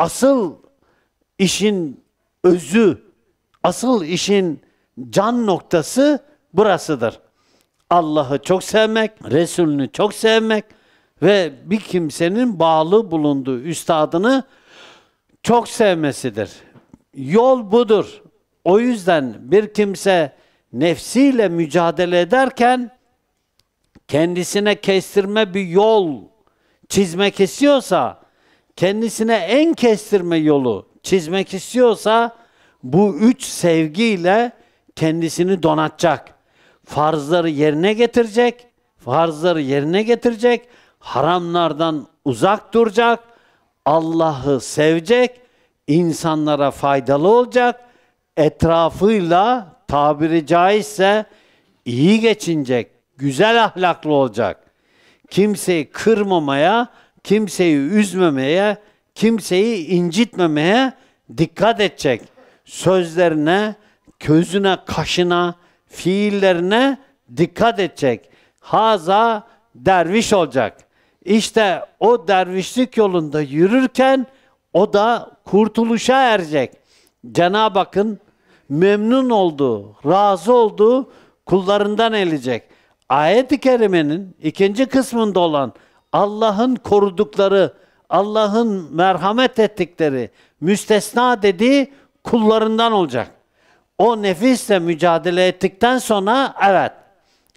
asıl işin özü, asıl işin can noktası burasıdır. Allah'ı çok sevmek, Resulünü çok sevmek ve bir kimsenin bağlı bulunduğu üstadını çok sevmesidir. Yol budur. O yüzden bir kimse nefsiyle mücadele ederken kendisine kestirme bir yol çizmek istiyorsa kendisine en kestirme yolu çizmek istiyorsa bu üç sevgiyle kendisini donatacak. Farzları yerine getirecek, farzları yerine getirecek, haramlardan uzak duracak, Allah'ı sevecek, insanlara faydalı olacak, etrafıyla tabiri caizse iyi geçinecek, güzel ahlaklı olacak. Kimseyi kırmamaya, kimseyi üzmemeye, kimseyi incitmemeye dikkat edecek. Sözlerine, közüne, kaşına, fiillerine dikkat edecek. Haza derviş olacak. İşte o dervişlik yolunda yürürken o da kurtuluşa erecek. Cenab-ı Hakk'ın memnun olduğu, razı olduğu kullarından elecek. Ayet-i Kerime'nin ikinci kısmında olan Allah'ın korudukları, Allah'ın merhamet ettikleri müstesna dediği kullarından olacak. O nefisle mücadele ettikten sonra evet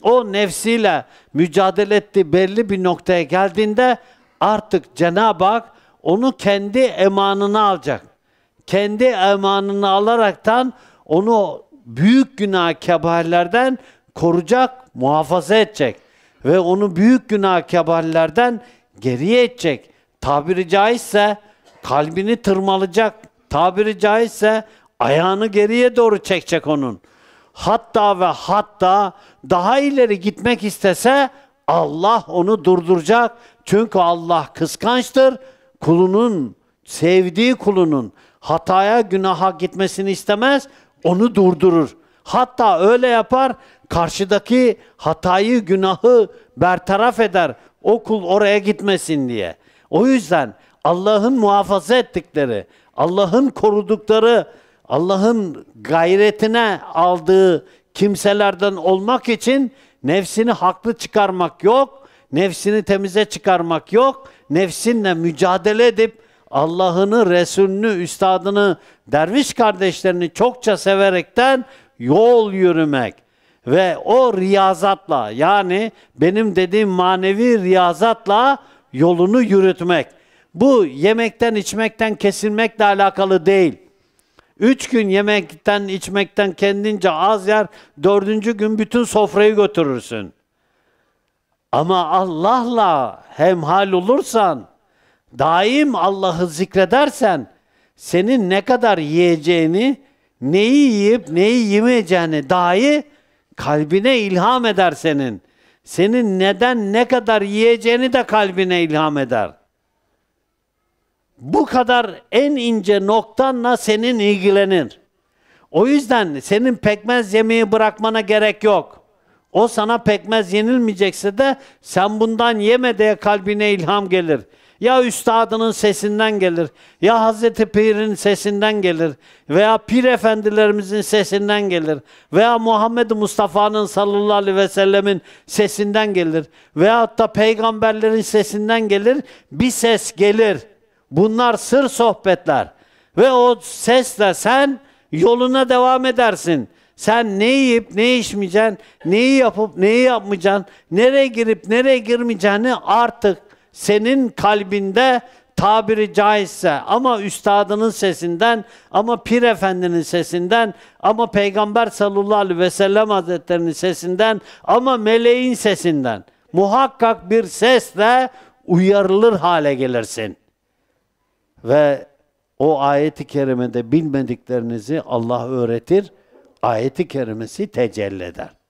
o nefsiyle mücadele etti belli bir noktaya geldiğinde artık Cenab-ı Hak onu kendi emanına alacak. Kendi emanını alaraktan onu büyük günah kebairlerden koruyacak, muhafaza edecek ve onu büyük günah keballerden geriye edecek. Tabiri caizse kalbini tırmalayacak. Tabiri caizse ayağını geriye doğru çekecek onun. Hatta ve hatta daha ileri gitmek istese Allah onu durduracak. Çünkü Allah kıskançtır. Kulunun, sevdiği kulunun hataya, günaha gitmesini istemez, onu durdurur. Hatta öyle yapar, karşıdaki hatayı, günahı bertaraf eder. O kul oraya gitmesin diye. O yüzden Allah'ın muhafaza ettikleri, Allah'ın korudukları, Allah'ın gayretine aldığı kimselerden olmak için nefsini haklı çıkarmak yok, nefsini temize çıkarmak yok, nefsinle mücadele edip Allah'ını, Resulünü, Üstadını, derviş kardeşlerini çokça severekten yol yürümek ve o riyazatla yani benim dediğim manevi riyazatla yolunu yürütmek. Bu yemekten içmekten kesilmekle alakalı değil. Üç gün yemekten içmekten kendince az yer, dördüncü gün bütün sofrayı götürürsün. Ama Allah'la hemhal olursan, daim Allah'ı zikredersen, senin ne kadar yiyeceğini neyi yiyip neyi yemeyeceğini dahi kalbine ilham eder senin. Senin neden ne kadar yiyeceğini de kalbine ilham eder. Bu kadar en ince noktanla senin ilgilenir. O yüzden senin pekmez yemeği bırakmana gerek yok. O sana pekmez yenilmeyecekse de sen bundan yeme diye kalbine ilham gelir ya üstadının sesinden gelir, ya Hazreti Pir'in sesinden gelir, veya Pir efendilerimizin sesinden gelir, veya Muhammed Mustafa'nın sallallahu aleyhi ve sellemin sesinden gelir, veya da peygamberlerin sesinden gelir, bir ses gelir. Bunlar sır sohbetler. Ve o sesle sen yoluna devam edersin. Sen ne yiyip ne içmeyeceksin, neyi yapıp neyi yapmayacaksın, nereye girip nereye girmeyeceğini artık senin kalbinde tabiri caizse ama üstadının sesinden ama pir efendinin sesinden ama peygamber sallallahu aleyhi ve sellem hazretlerinin sesinden ama meleğin sesinden muhakkak bir sesle uyarılır hale gelirsin. Ve o ayeti kerimede bilmediklerinizi Allah öğretir. Ayeti kerimesi tecelli eder.